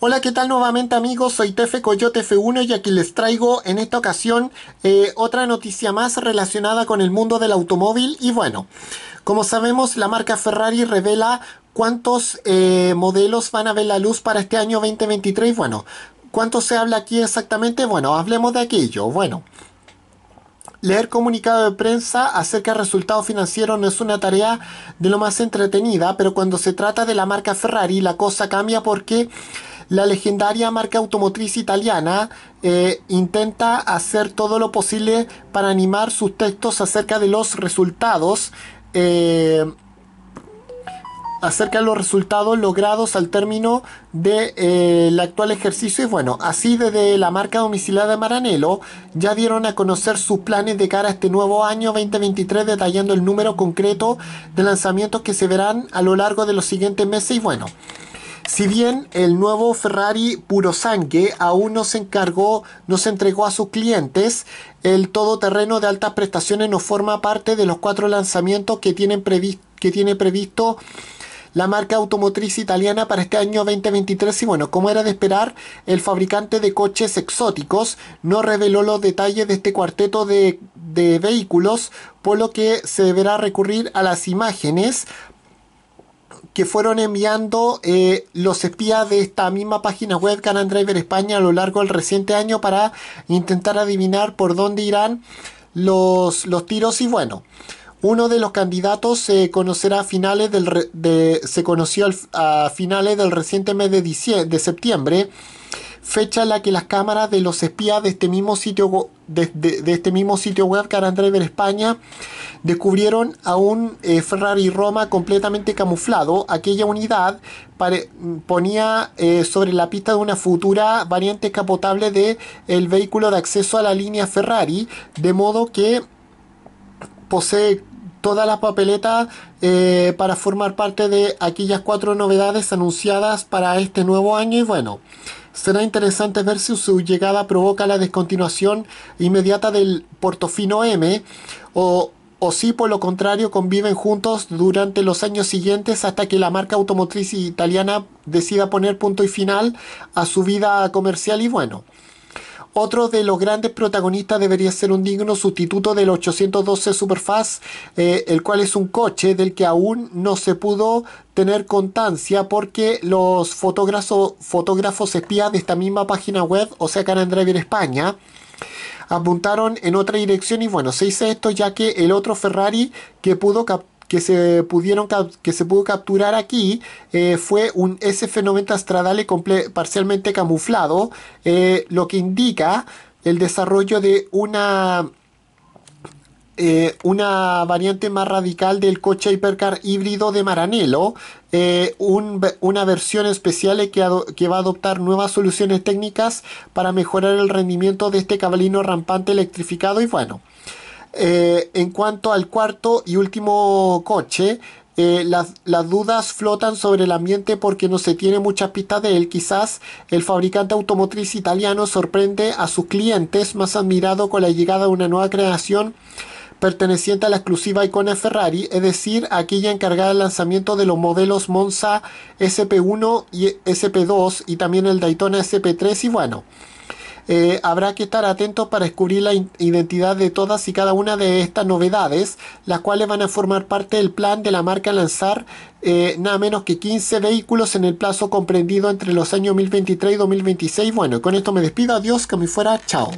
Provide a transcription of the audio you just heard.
Hola, ¿qué tal nuevamente amigos? Soy Tefe Coyote F1 y aquí les traigo en esta ocasión eh, otra noticia más relacionada con el mundo del automóvil y bueno, como sabemos la marca Ferrari revela cuántos eh, modelos van a ver la luz para este año 2023. Bueno, ¿cuánto se habla aquí exactamente? Bueno, hablemos de aquello. Bueno, Leer comunicado de prensa acerca de resultados financieros no es una tarea de lo más entretenida, pero cuando se trata de la marca Ferrari la cosa cambia porque la legendaria marca automotriz italiana eh, intenta hacer todo lo posible para animar sus textos acerca de los resultados. Eh, acerca de los resultados logrados al término del de, eh, el actual ejercicio. Y bueno, así desde la marca domiciliada Maranelo ya dieron a conocer sus planes de cara a este nuevo año 2023, detallando el número concreto de lanzamientos que se verán a lo largo de los siguientes meses. Y bueno. Si bien el nuevo Ferrari puro sangue aún no se encargó, no se entregó a sus clientes, el todoterreno de altas prestaciones no forma parte de los cuatro lanzamientos que, que tiene previsto la marca automotriz italiana para este año 2023 y bueno, como era de esperar, el fabricante de coches exóticos no reveló los detalles de este cuarteto de, de vehículos, por lo que se deberá recurrir a las imágenes que fueron enviando eh, los espías de esta misma página web Canandriver Driver España a lo largo del reciente año para intentar adivinar por dónde irán los, tiros y bueno. Uno de los candidatos se conocerá a finales del se conoció a finales del reciente mes de, de septiembre fecha en la que las cámaras de los espías de este mismo sitio, de, este mismo sitio web, Car España, descubrieron a un eh, Ferrari Roma completamente camuflado. Aquella unidad ponía eh, sobre la pista de una futura variante capotable del el vehículo de acceso a la línea Ferrari, de modo que posee todas las papeletas eh, para formar parte de aquellas cuatro novedades anunciadas para este nuevo año y bueno Será interesante ver si su llegada provoca la descontinuación inmediata del Portofino M o, o si por lo contrario conviven juntos durante los años siguientes hasta que la marca automotriz italiana decida poner punto y final a su vida comercial y bueno. Otro de los grandes protagonistas debería ser un digno sustituto del 812 Superfast, eh, el cual es un coche del que aún no se pudo tener constancia porque los fotógrafos, espías de esta misma página web, o sea, Drive en España, apuntaron en otra dirección y bueno, se hizo esto ya que el otro Ferrari que pudo captar que se, pudieron, que se pudo capturar aquí eh, fue un SF-90 Stradale parcialmente camuflado, eh, lo que indica el desarrollo de una eh, una variante más radical del coche hipercar híbrido de Maranello, una versión especial que, que, va a adoptar nuevas soluciones técnicas para mejorar el rendimiento de este cabalino rampante electrificado y bueno. Eh, en cuanto al cuarto y último coche, eh, las, dudas flotan sobre el ambiente porque no se tiene mucha pista de él. Quizás el fabricante automotriz italiano sorprende a sus clientes más admirado con la llegada de una nueva creación perteneciente a la exclusiva icona Ferrari, es decir, aquella encargada del lanzamiento de los modelos Monza SP1 y SP2 y también el Daytona SP3 y bueno. Eh, habrá que estar atentos para descubrir la identidad de todas y cada una de estas novedades, las cuales van a formar parte del plan de la marca lanzar eh, nada menos que 15 vehículos en el plazo comprendido entre los años 2023 y 2026. Bueno, con esto me despido, adiós, que me fuera, chao.